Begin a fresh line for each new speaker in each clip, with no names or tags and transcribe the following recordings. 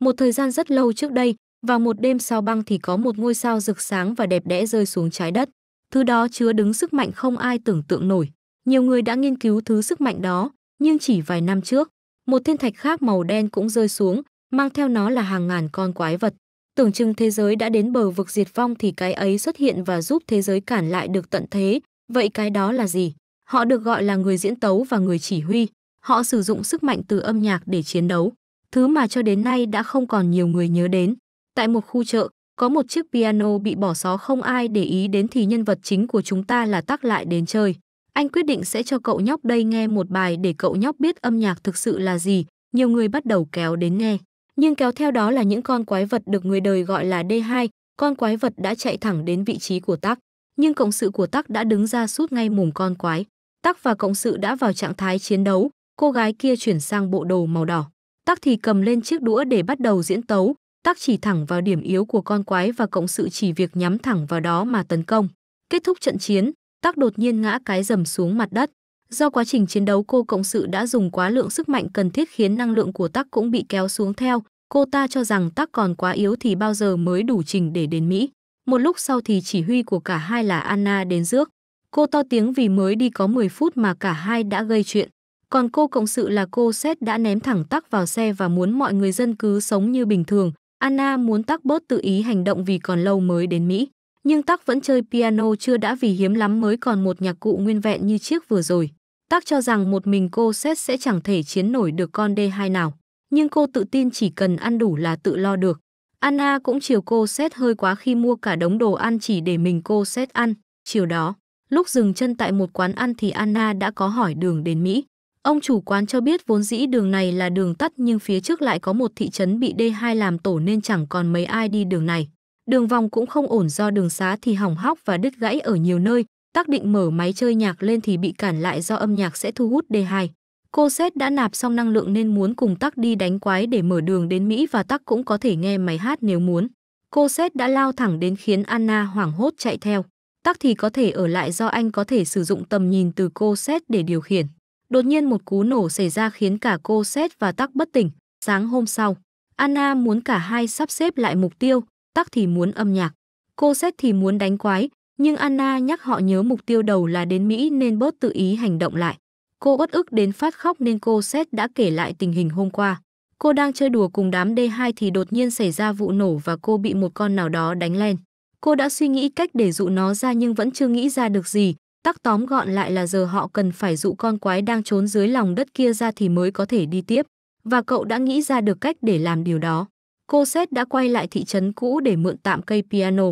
Một thời gian rất lâu trước đây, vào một đêm sao băng thì có một ngôi sao rực sáng và đẹp đẽ rơi xuống trái đất. Thứ đó chứa đứng sức mạnh không ai tưởng tượng nổi. Nhiều người đã nghiên cứu thứ sức mạnh đó, nhưng chỉ vài năm trước, một thiên thạch khác màu đen cũng rơi xuống, mang theo nó là hàng ngàn con quái vật. Tưởng chừng thế giới đã đến bờ vực diệt vong thì cái ấy xuất hiện và giúp thế giới cản lại được tận thế. Vậy cái đó là gì? Họ được gọi là người diễn tấu và người chỉ huy. Họ sử dụng sức mạnh từ âm nhạc để chiến đấu thứ mà cho đến nay đã không còn nhiều người nhớ đến. Tại một khu chợ, có một chiếc piano bị bỏ xó không ai để ý đến thì nhân vật chính của chúng ta là tắc lại đến chơi. Anh quyết định sẽ cho cậu nhóc đây nghe một bài để cậu nhóc biết âm nhạc thực sự là gì. Nhiều người bắt đầu kéo đến nghe. Nhưng kéo theo đó là những con quái vật được người đời gọi là D2. Con quái vật đã chạy thẳng đến vị trí của tắc. Nhưng cộng sự của tắc đã đứng ra sút ngay mồm con quái. Tắc và cộng sự đã vào trạng thái chiến đấu. Cô gái kia chuyển sang bộ đồ màu đỏ. Tắc thì cầm lên chiếc đũa để bắt đầu diễn tấu, Tắc chỉ thẳng vào điểm yếu của con quái và cộng sự chỉ việc nhắm thẳng vào đó mà tấn công. Kết thúc trận chiến, Tắc đột nhiên ngã cái dầm xuống mặt đất. Do quá trình chiến đấu cô cộng sự đã dùng quá lượng sức mạnh cần thiết khiến năng lượng của Tắc cũng bị kéo xuống theo, cô ta cho rằng Tắc còn quá yếu thì bao giờ mới đủ trình để đến Mỹ. Một lúc sau thì chỉ huy của cả hai là Anna đến rước. Cô to tiếng vì mới đi có 10 phút mà cả hai đã gây chuyện. Còn cô cộng sự là cô Seth đã ném thẳng tắc vào xe và muốn mọi người dân cứ sống như bình thường. Anna muốn tắc bớt tự ý hành động vì còn lâu mới đến Mỹ. Nhưng tắc vẫn chơi piano chưa đã vì hiếm lắm mới còn một nhạc cụ nguyên vẹn như chiếc vừa rồi. Tắc cho rằng một mình cô Seth sẽ chẳng thể chiến nổi được con D2 nào. Nhưng cô tự tin chỉ cần ăn đủ là tự lo được. Anna cũng chiều cô Seth hơi quá khi mua cả đống đồ ăn chỉ để mình cô Seth ăn. Chiều đó, lúc dừng chân tại một quán ăn thì Anna đã có hỏi đường đến Mỹ. Ông chủ quán cho biết vốn dĩ đường này là đường tắt nhưng phía trước lại có một thị trấn bị D2 làm tổ nên chẳng còn mấy ai đi đường này. Đường vòng cũng không ổn do đường xá thì hỏng hóc và đứt gãy ở nhiều nơi. Tắc định mở máy chơi nhạc lên thì bị cản lại do âm nhạc sẽ thu hút D2. Cô Seth đã nạp xong năng lượng nên muốn cùng Tắc đi đánh quái để mở đường đến Mỹ và Tắc cũng có thể nghe máy hát nếu muốn. Cô Seth đã lao thẳng đến khiến Anna hoảng hốt chạy theo. Tắc thì có thể ở lại do anh có thể sử dụng tầm nhìn từ cô Seth để điều khiển. Đột nhiên một cú nổ xảy ra khiến cả cô Seth và Tắc bất tỉnh. Sáng hôm sau, Anna muốn cả hai sắp xếp lại mục tiêu, Tắc thì muốn âm nhạc. Cô Seth thì muốn đánh quái, nhưng Anna nhắc họ nhớ mục tiêu đầu là đến Mỹ nên bớt tự ý hành động lại. Cô uất ức đến phát khóc nên cô Seth đã kể lại tình hình hôm qua. Cô đang chơi đùa cùng đám D2 thì đột nhiên xảy ra vụ nổ và cô bị một con nào đó đánh lên. Cô đã suy nghĩ cách để dụ nó ra nhưng vẫn chưa nghĩ ra được gì, Tắc tóm gọn lại là giờ họ cần phải dụ con quái đang trốn dưới lòng đất kia ra thì mới có thể đi tiếp. Và cậu đã nghĩ ra được cách để làm điều đó. Cô Seth đã quay lại thị trấn cũ để mượn tạm cây piano.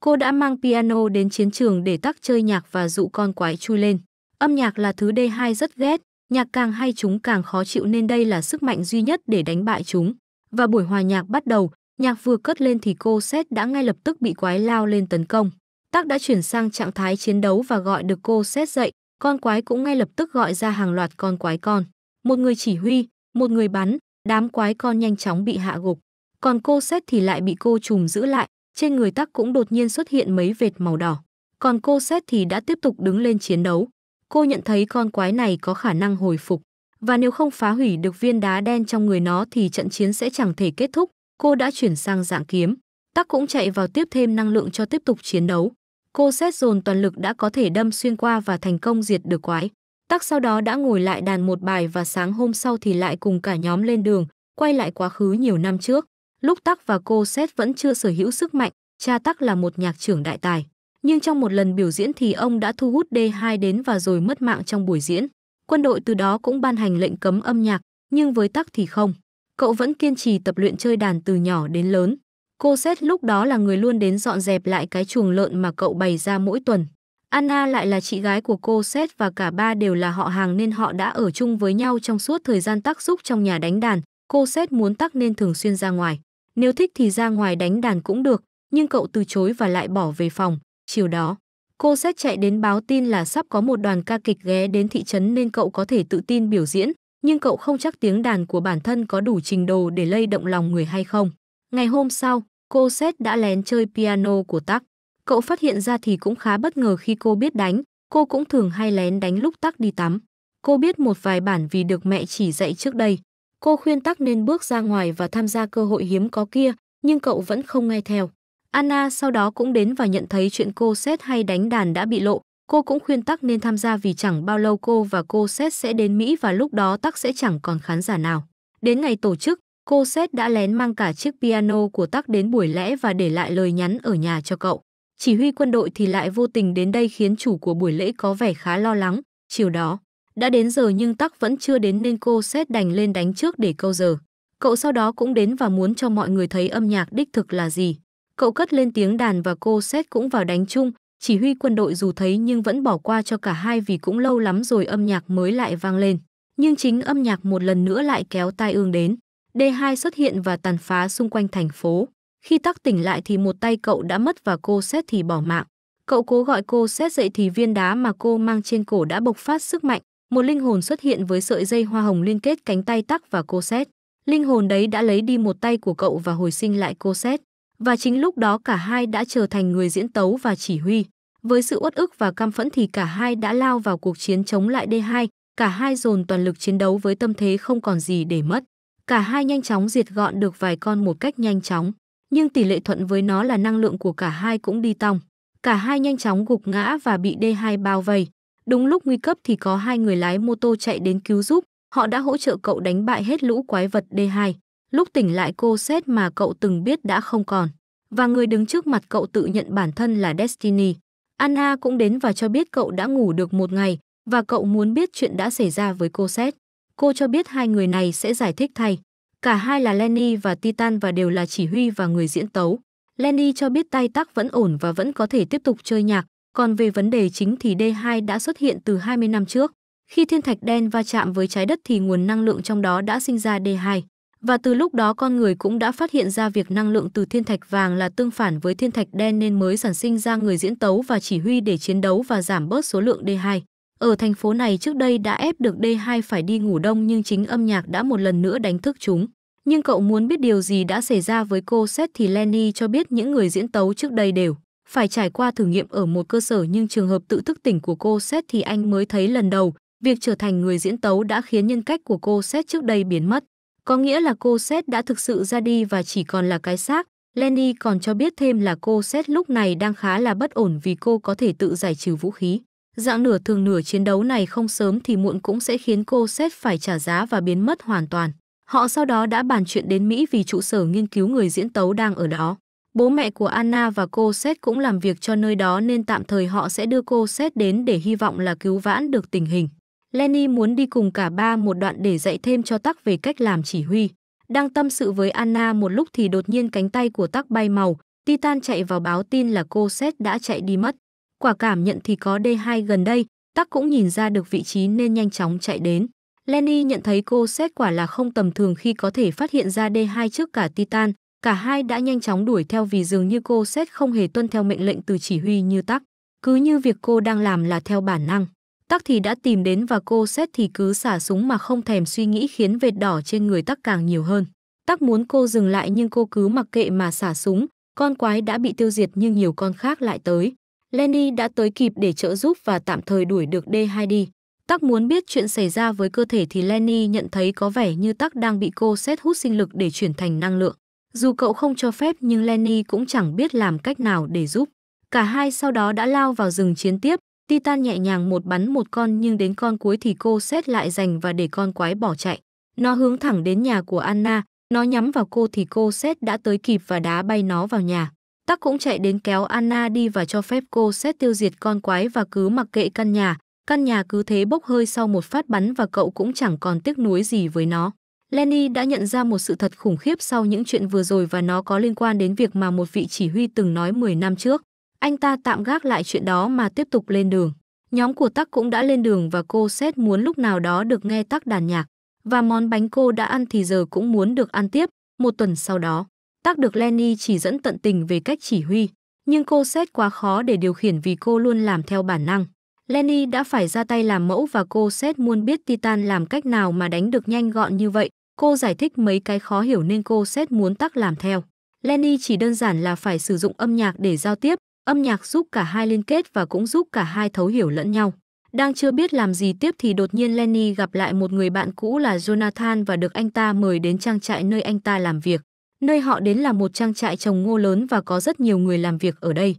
Cô đã mang piano đến chiến trường để tắc chơi nhạc và dụ con quái chui lên. Âm nhạc là thứ D2 rất ghét, nhạc càng hay chúng càng khó chịu nên đây là sức mạnh duy nhất để đánh bại chúng. Và buổi hòa nhạc bắt đầu, nhạc vừa cất lên thì cô Seth đã ngay lập tức bị quái lao lên tấn công. Tác đã chuyển sang trạng thái chiến đấu và gọi được cô xét dậy, con quái cũng ngay lập tức gọi ra hàng loạt con quái con. Một người chỉ huy, một người bắn, đám quái con nhanh chóng bị hạ gục. Còn cô xét thì lại bị cô trùm giữ lại, trên người tắc cũng đột nhiên xuất hiện mấy vệt màu đỏ. Còn cô xét thì đã tiếp tục đứng lên chiến đấu. Cô nhận thấy con quái này có khả năng hồi phục. Và nếu không phá hủy được viên đá đen trong người nó thì trận chiến sẽ chẳng thể kết thúc. Cô đã chuyển sang dạng kiếm. Tắc cũng chạy vào tiếp thêm năng lượng cho tiếp tục chiến đấu cô xét dồn toàn lực đã có thể đâm xuyên qua và thành công diệt được quái. Tắc sau đó đã ngồi lại đàn một bài và sáng hôm sau thì lại cùng cả nhóm lên đường, quay lại quá khứ nhiều năm trước. Lúc Tắc và cô Seth vẫn chưa sở hữu sức mạnh, cha Tắc là một nhạc trưởng đại tài. Nhưng trong một lần biểu diễn thì ông đã thu hút D2 đến và rồi mất mạng trong buổi diễn. Quân đội từ đó cũng ban hành lệnh cấm âm nhạc, nhưng với Tắc thì không. Cậu vẫn kiên trì tập luyện chơi đàn từ nhỏ đến lớn. Cô Seth lúc đó là người luôn đến dọn dẹp lại cái chuồng lợn mà cậu bày ra mỗi tuần. Anna lại là chị gái của cô Seth và cả ba đều là họ hàng nên họ đã ở chung với nhau trong suốt thời gian tác giúp trong nhà đánh đàn. Cô Seth muốn tắc nên thường xuyên ra ngoài. Nếu thích thì ra ngoài đánh đàn cũng được, nhưng cậu từ chối và lại bỏ về phòng. Chiều đó, cô Seth chạy đến báo tin là sắp có một đoàn ca kịch ghé đến thị trấn nên cậu có thể tự tin biểu diễn, nhưng cậu không chắc tiếng đàn của bản thân có đủ trình độ để lay động lòng người hay không. Ngày hôm sau, cô Seth đã lén chơi piano của Tắc. Cậu phát hiện ra thì cũng khá bất ngờ khi cô biết đánh, cô cũng thường hay lén đánh lúc Tắc đi tắm. Cô biết một vài bản vì được mẹ chỉ dạy trước đây. Cô khuyên Tắc nên bước ra ngoài và tham gia cơ hội hiếm có kia, nhưng cậu vẫn không nghe theo. Anna sau đó cũng đến và nhận thấy chuyện cô Seth hay đánh đàn đã bị lộ. Cô cũng khuyên Tắc nên tham gia vì chẳng bao lâu cô và cô Seth sẽ đến Mỹ và lúc đó Tắc sẽ chẳng còn khán giả nào. Đến ngày tổ chức, cô Seth đã lén mang cả chiếc piano của Tắc đến buổi lễ và để lại lời nhắn ở nhà cho cậu. Chỉ huy quân đội thì lại vô tình đến đây khiến chủ của buổi lễ có vẻ khá lo lắng. Chiều đó, đã đến giờ nhưng Tắc vẫn chưa đến nên cô Seth đành lên đánh trước để câu giờ. Cậu sau đó cũng đến và muốn cho mọi người thấy âm nhạc đích thực là gì. Cậu cất lên tiếng đàn và cô Seth cũng vào đánh chung. Chỉ huy quân đội dù thấy nhưng vẫn bỏ qua cho cả hai vì cũng lâu lắm rồi âm nhạc mới lại vang lên. Nhưng chính âm nhạc một lần nữa lại kéo tai ương đến. D2 xuất hiện và tàn phá xung quanh thành phố. Khi tắc tỉnh lại thì một tay cậu đã mất và cô xét thì bỏ mạng. Cậu cố gọi cô xét dậy thì viên đá mà cô mang trên cổ đã bộc phát sức mạnh. Một linh hồn xuất hiện với sợi dây hoa hồng liên kết cánh tay tắc và cô xét. Linh hồn đấy đã lấy đi một tay của cậu và hồi sinh lại cô xét. Và chính lúc đó cả hai đã trở thành người diễn tấu và chỉ huy. Với sự uất ức và cam phẫn thì cả hai đã lao vào cuộc chiến chống lại D2, cả hai dồn toàn lực chiến đấu với tâm thế không còn gì để mất. Cả hai nhanh chóng diệt gọn được vài con một cách nhanh chóng, nhưng tỷ lệ thuận với nó là năng lượng của cả hai cũng đi tong. Cả hai nhanh chóng gục ngã và bị D2 bao vây. Đúng lúc nguy cấp thì có hai người lái mô tô chạy đến cứu giúp, họ đã hỗ trợ cậu đánh bại hết lũ quái vật D2. Lúc tỉnh lại cô xét mà cậu từng biết đã không còn. Và người đứng trước mặt cậu tự nhận bản thân là Destiny. Anna cũng đến và cho biết cậu đã ngủ được một ngày và cậu muốn biết chuyện đã xảy ra với cô Seth. Cô cho biết hai người này sẽ giải thích thay. Cả hai là Lenny và Titan và đều là chỉ huy và người diễn tấu. Lenny cho biết tay tác vẫn ổn và vẫn có thể tiếp tục chơi nhạc, còn về vấn đề chính thì D2 đã xuất hiện từ 20 năm trước. Khi thiên thạch đen va chạm với trái đất thì nguồn năng lượng trong đó đã sinh ra D2. Và từ lúc đó con người cũng đã phát hiện ra việc năng lượng từ thiên thạch vàng là tương phản với thiên thạch đen nên mới sản sinh ra người diễn tấu và chỉ huy để chiến đấu và giảm bớt số lượng D2. Ở thành phố này trước đây đã ép được D2 phải đi ngủ đông nhưng chính âm nhạc đã một lần nữa đánh thức chúng. Nhưng cậu muốn biết điều gì đã xảy ra với cô Seth thì Lenny cho biết những người diễn tấu trước đây đều phải trải qua thử nghiệm ở một cơ sở nhưng trường hợp tự thức tỉnh của cô Seth thì anh mới thấy lần đầu. Việc trở thành người diễn tấu đã khiến nhân cách của cô Seth trước đây biến mất. Có nghĩa là cô Seth đã thực sự ra đi và chỉ còn là cái xác. Lenny còn cho biết thêm là cô Seth lúc này đang khá là bất ổn vì cô có thể tự giải trừ vũ khí. Dạng nửa thường nửa chiến đấu này không sớm thì muộn cũng sẽ khiến cô Seth phải trả giá và biến mất hoàn toàn. Họ sau đó đã bàn chuyện đến Mỹ vì trụ sở nghiên cứu người diễn tấu đang ở đó. Bố mẹ của Anna và cô Seth cũng làm việc cho nơi đó nên tạm thời họ sẽ đưa cô Seth đến để hy vọng là cứu vãn được tình hình. Lenny muốn đi cùng cả ba một đoạn để dạy thêm cho Tắc về cách làm chỉ huy. Đang tâm sự với Anna một lúc thì đột nhiên cánh tay của Tắc bay màu, Titan chạy vào báo tin là cô Seth đã chạy đi mất. Quả cảm nhận thì có D2 gần đây, Tắc cũng nhìn ra được vị trí nên nhanh chóng chạy đến. Lenny nhận thấy cô xét quả là không tầm thường khi có thể phát hiện ra D2 trước cả Titan, cả hai đã nhanh chóng đuổi theo vì dường như cô xét không hề tuân theo mệnh lệnh từ chỉ huy như Tắc. Cứ như việc cô đang làm là theo bản năng. Tắc thì đã tìm đến và cô xét thì cứ xả súng mà không thèm suy nghĩ khiến vệt đỏ trên người Tắc càng nhiều hơn. Tắc muốn cô dừng lại nhưng cô cứ mặc kệ mà xả súng, con quái đã bị tiêu diệt nhưng nhiều con khác lại tới. Lenny đã tới kịp để trợ giúp và tạm thời đuổi được D2 đi. Tắc muốn biết chuyện xảy ra với cơ thể thì Lenny nhận thấy có vẻ như Tắc đang bị cô xét hút sinh lực để chuyển thành năng lượng. Dù cậu không cho phép nhưng Lenny cũng chẳng biết làm cách nào để giúp. Cả hai sau đó đã lao vào rừng chiến tiếp, Titan nhẹ nhàng một bắn một con nhưng đến con cuối thì cô xét lại giành và để con quái bỏ chạy. Nó hướng thẳng đến nhà của Anna, nó nhắm vào cô thì cô xét đã tới kịp và đá bay nó vào nhà. Tắc cũng chạy đến kéo Anna đi và cho phép cô xét tiêu diệt con quái và cứ mặc kệ căn nhà. Căn nhà cứ thế bốc hơi sau một phát bắn và cậu cũng chẳng còn tiếc nuối gì với nó. Lenny đã nhận ra một sự thật khủng khiếp sau những chuyện vừa rồi và nó có liên quan đến việc mà một vị chỉ huy từng nói 10 năm trước. Anh ta tạm gác lại chuyện đó mà tiếp tục lên đường. Nhóm của Tắc cũng đã lên đường và cô xét muốn lúc nào đó được nghe Tắc đàn nhạc. Và món bánh cô đã ăn thì giờ cũng muốn được ăn tiếp, một tuần sau đó. Tác được Lenny chỉ dẫn tận tình về cách chỉ huy, nhưng cô xét quá khó để điều khiển vì cô luôn làm theo bản năng. Lenny đã phải ra tay làm mẫu và cô xét muốn biết Titan làm cách nào mà đánh được nhanh gọn như vậy. Cô giải thích mấy cái khó hiểu nên cô xét muốn tắc làm theo. Lenny chỉ đơn giản là phải sử dụng âm nhạc để giao tiếp, âm nhạc giúp cả hai liên kết và cũng giúp cả hai thấu hiểu lẫn nhau. Đang chưa biết làm gì tiếp thì đột nhiên Lenny gặp lại một người bạn cũ là Jonathan và được anh ta mời đến trang trại nơi anh ta làm việc. Nơi họ đến là một trang trại trồng ngô lớn và có rất nhiều người làm việc ở đây.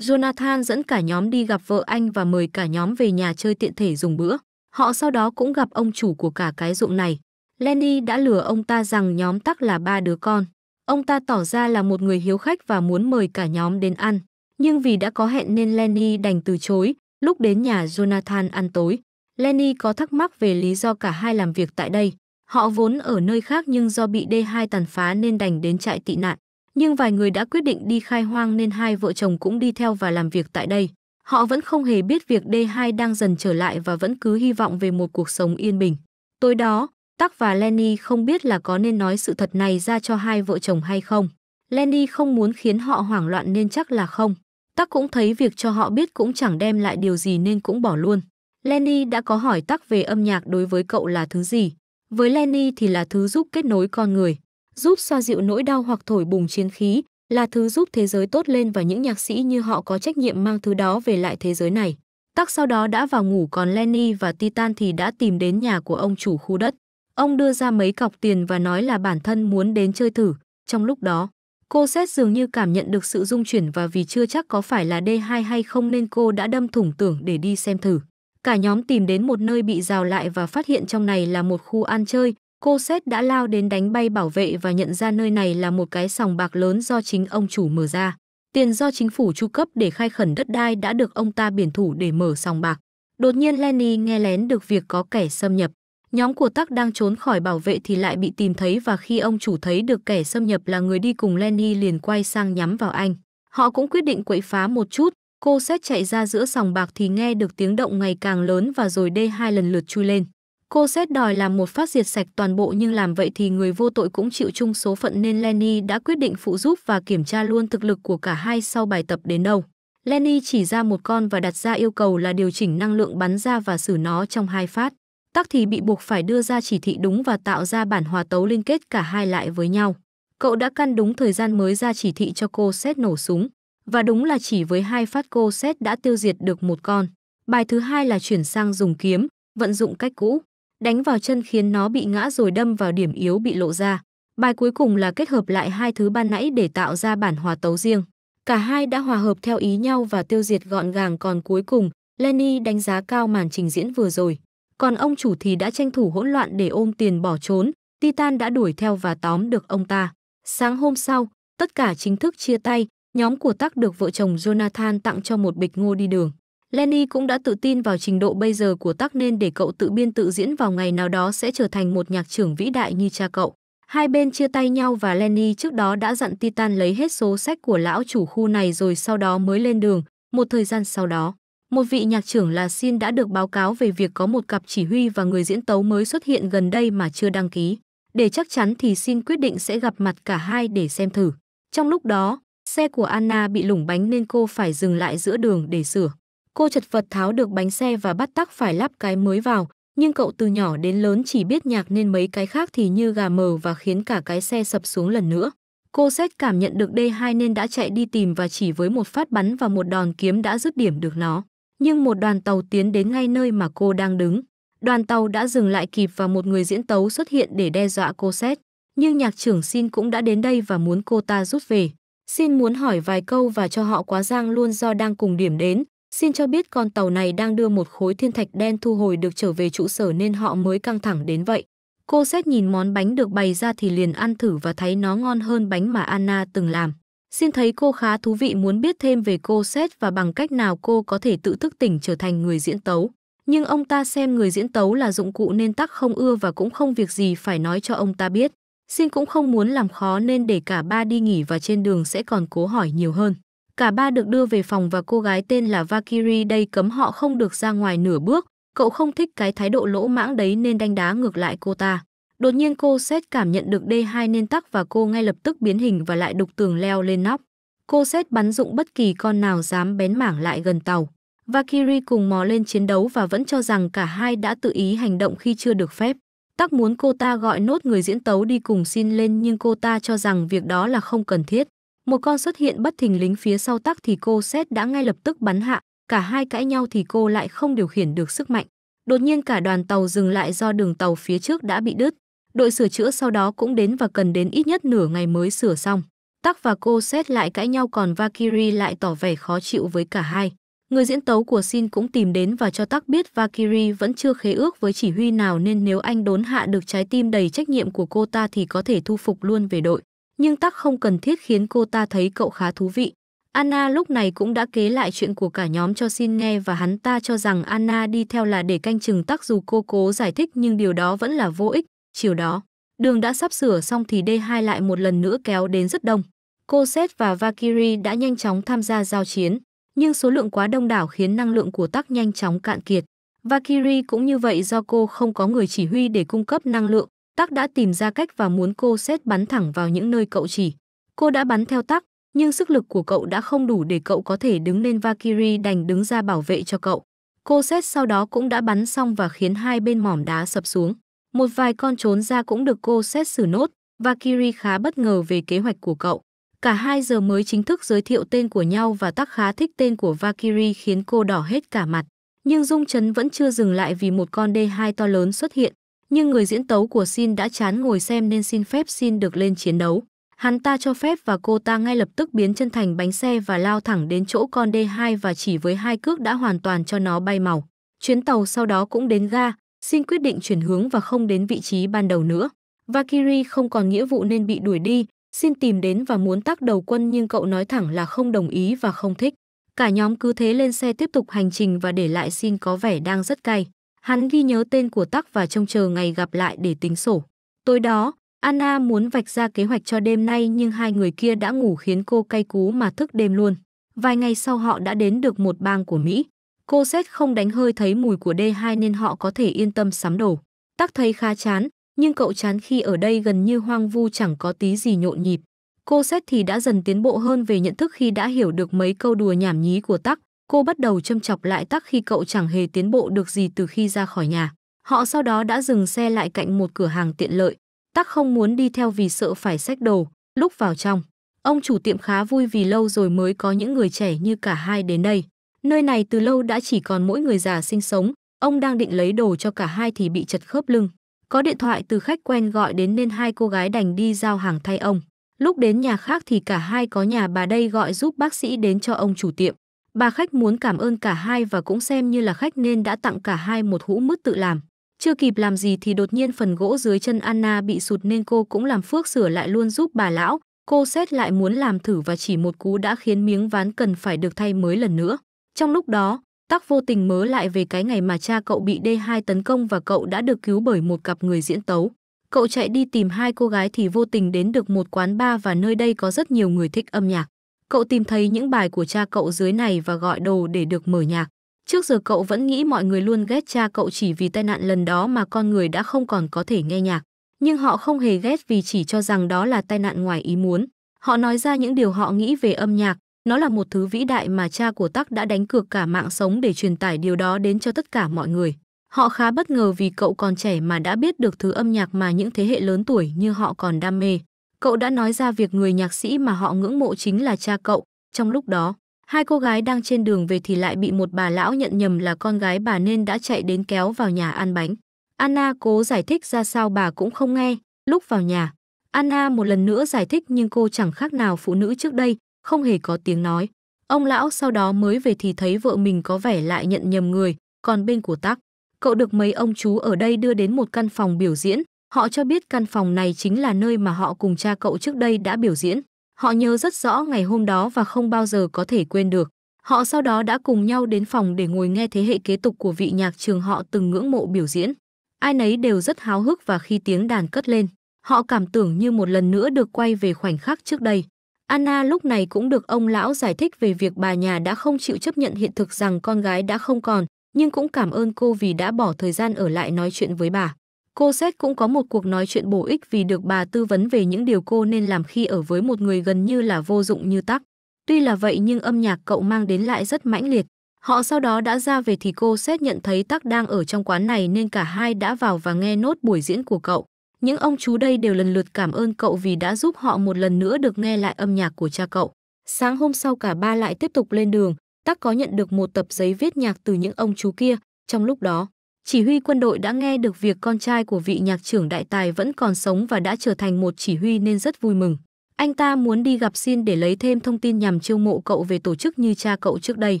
Jonathan dẫn cả nhóm đi gặp vợ anh và mời cả nhóm về nhà chơi tiện thể dùng bữa. Họ sau đó cũng gặp ông chủ của cả cái ruộng này. Lenny đã lừa ông ta rằng nhóm tắc là ba đứa con. Ông ta tỏ ra là một người hiếu khách và muốn mời cả nhóm đến ăn. Nhưng vì đã có hẹn nên Lenny đành từ chối, lúc đến nhà Jonathan ăn tối. Lenny có thắc mắc về lý do cả hai làm việc tại đây. Họ vốn ở nơi khác nhưng do bị D2 tàn phá nên đành đến trại tị nạn. Nhưng vài người đã quyết định đi khai hoang nên hai vợ chồng cũng đi theo và làm việc tại đây. Họ vẫn không hề biết việc D2 đang dần trở lại và vẫn cứ hy vọng về một cuộc sống yên bình. Tối đó, Tắc và Lenny không biết là có nên nói sự thật này ra cho hai vợ chồng hay không. Lenny không muốn khiến họ hoảng loạn nên chắc là không. Tắc cũng thấy việc cho họ biết cũng chẳng đem lại điều gì nên cũng bỏ luôn. Lenny đã có hỏi Tắc về âm nhạc đối với cậu là thứ gì, với Lenny thì là thứ giúp kết nối con người, giúp xoa dịu nỗi đau hoặc thổi bùng chiến khí, là thứ giúp thế giới tốt lên và những nhạc sĩ như họ có trách nhiệm mang thứ đó về lại thế giới này. Tắc sau đó đã vào ngủ còn Lenny và Titan thì đã tìm đến nhà của ông chủ khu đất. Ông đưa ra mấy cọc tiền và nói là bản thân muốn đến chơi thử. Trong lúc đó, cô xét dường như cảm nhận được sự dung chuyển và vì chưa chắc có phải là D2 hay không nên cô đã đâm thủng tưởng để đi xem thử. Cả nhóm tìm đến một nơi bị rào lại và phát hiện trong này là một khu ăn chơi. Cô Seth đã lao đến đánh bay bảo vệ và nhận ra nơi này là một cái sòng bạc lớn do chính ông chủ mở ra. Tiền do chính phủ chu cấp để khai khẩn đất đai đã được ông ta biển thủ để mở sòng bạc. Đột nhiên Lenny nghe lén được việc có kẻ xâm nhập. Nhóm của Tắc đang trốn khỏi bảo vệ thì lại bị tìm thấy và khi ông chủ thấy được kẻ xâm nhập là người đi cùng Lenny liền quay sang nhắm vào anh. Họ cũng quyết định quậy phá một chút, Cô xét chạy ra giữa sòng bạc thì nghe được tiếng động ngày càng lớn và rồi đê hai lần lượt chui lên. Cô xét đòi làm một phát diệt sạch toàn bộ nhưng làm vậy thì người vô tội cũng chịu chung số phận nên Lenny đã quyết định phụ giúp và kiểm tra luôn thực lực của cả hai sau bài tập đến đâu. Lenny chỉ ra một con và đặt ra yêu cầu là điều chỉnh năng lượng bắn ra và xử nó trong hai phát. Tắc thì bị buộc phải đưa ra chỉ thị đúng và tạo ra bản hòa tấu liên kết cả hai lại với nhau. Cậu đã căn đúng thời gian mới ra chỉ thị cho cô xét nổ súng và đúng là chỉ với hai phát cô xét đã tiêu diệt được một con. Bài thứ hai là chuyển sang dùng kiếm, vận dụng cách cũ, đánh vào chân khiến nó bị ngã rồi đâm vào điểm yếu bị lộ ra. Bài cuối cùng là kết hợp lại hai thứ ban nãy để tạo ra bản hòa tấu riêng. Cả hai đã hòa hợp theo ý nhau và tiêu diệt gọn gàng còn cuối cùng, Lenny đánh giá cao màn trình diễn vừa rồi. Còn ông chủ thì đã tranh thủ hỗn loạn để ôm tiền bỏ trốn, Titan đã đuổi theo và tóm được ông ta. Sáng hôm sau, tất cả chính thức chia tay, Nhóm của Tác được vợ chồng Jonathan tặng cho một bịch ngô đi đường. Lenny cũng đã tự tin vào trình độ bây giờ của Tác nên để cậu tự biên tự diễn vào ngày nào đó sẽ trở thành một nhạc trưởng vĩ đại như cha cậu. Hai bên chia tay nhau và Lenny trước đó đã dặn Titan lấy hết số sách của lão chủ khu này rồi sau đó mới lên đường. Một thời gian sau đó, một vị nhạc trưởng là Sin đã được báo cáo về việc có một cặp chỉ huy và người diễn tấu mới xuất hiện gần đây mà chưa đăng ký. Để chắc chắn thì Sin quyết định sẽ gặp mặt cả hai để xem thử. Trong lúc đó, Xe của Anna bị lủng bánh nên cô phải dừng lại giữa đường để sửa. Cô chật vật tháo được bánh xe và bắt tắc phải lắp cái mới vào, nhưng cậu từ nhỏ đến lớn chỉ biết nhạc nên mấy cái khác thì như gà mờ và khiến cả cái xe sập xuống lần nữa. Cô xét cảm nhận được D2 nên đã chạy đi tìm và chỉ với một phát bắn và một đòn kiếm đã dứt điểm được nó. Nhưng một đoàn tàu tiến đến ngay nơi mà cô đang đứng. Đoàn tàu đã dừng lại kịp và một người diễn tấu xuất hiện để đe dọa cô xét. Nhưng nhạc trưởng Xin cũng đã đến đây và muốn cô ta rút về. Xin muốn hỏi vài câu và cho họ quá giang luôn do đang cùng điểm đến. Xin cho biết con tàu này đang đưa một khối thiên thạch đen thu hồi được trở về trụ sở nên họ mới căng thẳng đến vậy. Cô xét nhìn món bánh được bày ra thì liền ăn thử và thấy nó ngon hơn bánh mà Anna từng làm. Xin thấy cô khá thú vị muốn biết thêm về cô xét và bằng cách nào cô có thể tự thức tỉnh trở thành người diễn tấu. Nhưng ông ta xem người diễn tấu là dụng cụ nên tắc không ưa và cũng không việc gì phải nói cho ông ta biết. Xin cũng không muốn làm khó nên để cả ba đi nghỉ và trên đường sẽ còn cố hỏi nhiều hơn. Cả ba được đưa về phòng và cô gái tên là Vakiri đây cấm họ không được ra ngoài nửa bước. Cậu không thích cái thái độ lỗ mãng đấy nên đánh đá ngược lại cô ta. Đột nhiên cô Seth cảm nhận được D2 nên tắc và cô ngay lập tức biến hình và lại đục tường leo lên nóc. Cô Seth bắn dụng bất kỳ con nào dám bén mảng lại gần tàu. Vakiri cùng mò lên chiến đấu và vẫn cho rằng cả hai đã tự ý hành động khi chưa được phép. Tắc muốn cô ta gọi nốt người diễn tấu đi cùng xin lên nhưng cô ta cho rằng việc đó là không cần thiết. Một con xuất hiện bất thình lĩnh phía sau tắc thì cô xét đã ngay lập tức bắn hạ, cả hai cãi nhau thì cô lại không điều khiển được sức mạnh. Đột nhiên cả đoàn tàu dừng lại do đường tàu phía trước đã bị đứt. Đội sửa chữa sau đó cũng đến và cần đến ít nhất nửa ngày mới sửa xong. Tắc và cô xét lại cãi nhau còn Vakiri lại tỏ vẻ khó chịu với cả hai. Người diễn tấu của Sin cũng tìm đến và cho Tắc biết Vakiri vẫn chưa khế ước với chỉ huy nào nên nếu anh đốn hạ được trái tim đầy trách nhiệm của cô ta thì có thể thu phục luôn về đội. Nhưng Tắc không cần thiết khiến cô ta thấy cậu khá thú vị. Anna lúc này cũng đã kế lại chuyện của cả nhóm cho Sin nghe và hắn ta cho rằng Anna đi theo là để canh chừng Tắc dù cô cố giải thích nhưng điều đó vẫn là vô ích. Chiều đó, đường đã sắp sửa xong thì D2 lại một lần nữa kéo đến rất đông. Cô Seth và Vakiri đã nhanh chóng tham gia giao chiến nhưng số lượng quá đông đảo khiến năng lượng của tắc nhanh chóng cạn kiệt. Valkyrie cũng như vậy do cô không có người chỉ huy để cung cấp năng lượng, tắc đã tìm ra cách và muốn cô xét bắn thẳng vào những nơi cậu chỉ. Cô đã bắn theo tắc, nhưng sức lực của cậu đã không đủ để cậu có thể đứng lên Valkyrie đành đứng ra bảo vệ cho cậu. Cô xét sau đó cũng đã bắn xong và khiến hai bên mỏm đá sập xuống. Một vài con trốn ra cũng được cô xét xử nốt, Valkyrie khá bất ngờ về kế hoạch của cậu. Cả hai giờ mới chính thức giới thiệu tên của nhau và Tắc khá thích tên của Valkyrie khiến cô đỏ hết cả mặt. Nhưng Dung Trấn vẫn chưa dừng lại vì một con D2 to lớn xuất hiện. Nhưng người diễn tấu của Xin đã chán ngồi xem nên xin phép Xin được lên chiến đấu. Hắn ta cho phép và cô ta ngay lập tức biến chân thành bánh xe và lao thẳng đến chỗ con D2 và chỉ với hai cước đã hoàn toàn cho nó bay màu. Chuyến tàu sau đó cũng đến ga, Xin quyết định chuyển hướng và không đến vị trí ban đầu nữa. Valkyrie không còn nghĩa vụ nên bị đuổi đi, xin tìm đến và muốn tác đầu quân nhưng cậu nói thẳng là không đồng ý và không thích. Cả nhóm cứ thế lên xe tiếp tục hành trình và để lại xin có vẻ đang rất cay. Hắn ghi nhớ tên của Tắc và trông chờ ngày gặp lại để tính sổ. Tối đó, Anna muốn vạch ra kế hoạch cho đêm nay nhưng hai người kia đã ngủ khiến cô cay cú mà thức đêm luôn. Vài ngày sau họ đã đến được một bang của Mỹ. Cô Seth không đánh hơi thấy mùi của D2 nên họ có thể yên tâm sắm đồ. Tắc thấy khá chán, nhưng cậu chán khi ở đây gần như hoang vu chẳng có tí gì nhộn nhịp. Cô Xét thì đã dần tiến bộ hơn về nhận thức khi đã hiểu được mấy câu đùa nhảm nhí của Tắc. Cô bắt đầu châm chọc lại Tắc khi cậu chẳng hề tiến bộ được gì từ khi ra khỏi nhà. Họ sau đó đã dừng xe lại cạnh một cửa hàng tiện lợi. Tắc không muốn đi theo vì sợ phải xách đồ. Lúc vào trong, ông chủ tiệm khá vui vì lâu rồi mới có những người trẻ như cả hai đến đây. Nơi này từ lâu đã chỉ còn mỗi người già sinh sống. Ông đang định lấy đồ cho cả hai thì bị chật khớp lưng. Có điện thoại từ khách quen gọi đến nên hai cô gái đành đi giao hàng thay ông. Lúc đến nhà khác thì cả hai có nhà bà đây gọi giúp bác sĩ đến cho ông chủ tiệm. Bà khách muốn cảm ơn cả hai và cũng xem như là khách nên đã tặng cả hai một hũ mứt tự làm. Chưa kịp làm gì thì đột nhiên phần gỗ dưới chân Anna bị sụt nên cô cũng làm phước sửa lại luôn giúp bà lão. Cô xét lại muốn làm thử và chỉ một cú đã khiến miếng ván cần phải được thay mới lần nữa. Trong lúc đó, Tắc vô tình mớ lại về cái ngày mà cha cậu bị D2 tấn công và cậu đã được cứu bởi một cặp người diễn tấu. Cậu chạy đi tìm hai cô gái thì vô tình đến được một quán bar và nơi đây có rất nhiều người thích âm nhạc. Cậu tìm thấy những bài của cha cậu dưới này và gọi đồ để được mở nhạc. Trước giờ cậu vẫn nghĩ mọi người luôn ghét cha cậu chỉ vì tai nạn lần đó mà con người đã không còn có thể nghe nhạc. Nhưng họ không hề ghét vì chỉ cho rằng đó là tai nạn ngoài ý muốn. Họ nói ra những điều họ nghĩ về âm nhạc, nó là một thứ vĩ đại mà cha của Tắc đã đánh cược cả mạng sống để truyền tải điều đó đến cho tất cả mọi người. Họ khá bất ngờ vì cậu còn trẻ mà đã biết được thứ âm nhạc mà những thế hệ lớn tuổi như họ còn đam mê. Cậu đã nói ra việc người nhạc sĩ mà họ ngưỡng mộ chính là cha cậu. Trong lúc đó, hai cô gái đang trên đường về thì lại bị một bà lão nhận nhầm là con gái bà nên đã chạy đến kéo vào nhà ăn bánh. Anna cố giải thích ra sao bà cũng không nghe. Lúc vào nhà, Anna một lần nữa giải thích nhưng cô chẳng khác nào phụ nữ trước đây, không hề có tiếng nói. Ông lão sau đó mới về thì thấy vợ mình có vẻ lại nhận nhầm người, còn bên của tắc. Cậu được mấy ông chú ở đây đưa đến một căn phòng biểu diễn, họ cho biết căn phòng này chính là nơi mà họ cùng cha cậu trước đây đã biểu diễn. Họ nhớ rất rõ ngày hôm đó và không bao giờ có thể quên được. Họ sau đó đã cùng nhau đến phòng để ngồi nghe thế hệ kế tục của vị nhạc trường họ từng ngưỡng mộ biểu diễn. Ai nấy đều rất háo hức và khi tiếng đàn cất lên, họ cảm tưởng như một lần nữa được quay về khoảnh khắc trước đây. Anna lúc này cũng được ông lão giải thích về việc bà nhà đã không chịu chấp nhận hiện thực rằng con gái đã không còn, nhưng cũng cảm ơn cô vì đã bỏ thời gian ở lại nói chuyện với bà. Cô Seth cũng có một cuộc nói chuyện bổ ích vì được bà tư vấn về những điều cô nên làm khi ở với một người gần như là vô dụng như tắc. Tuy là vậy nhưng âm nhạc cậu mang đến lại rất mãnh liệt. Họ sau đó đã ra về thì cô Seth nhận thấy tắc đang ở trong quán này nên cả hai đã vào và nghe nốt buổi diễn của cậu. Những ông chú đây đều lần lượt cảm ơn cậu vì đã giúp họ một lần nữa được nghe lại âm nhạc của cha cậu. Sáng hôm sau cả ba lại tiếp tục lên đường, Tắc có nhận được một tập giấy viết nhạc từ những ông chú kia, trong lúc đó, chỉ huy quân đội đã nghe được việc con trai của vị nhạc trưởng đại tài vẫn còn sống và đã trở thành một chỉ huy nên rất vui mừng. Anh ta muốn đi gặp Xin để lấy thêm thông tin nhằm chiêu mộ cậu về tổ chức như cha cậu trước đây.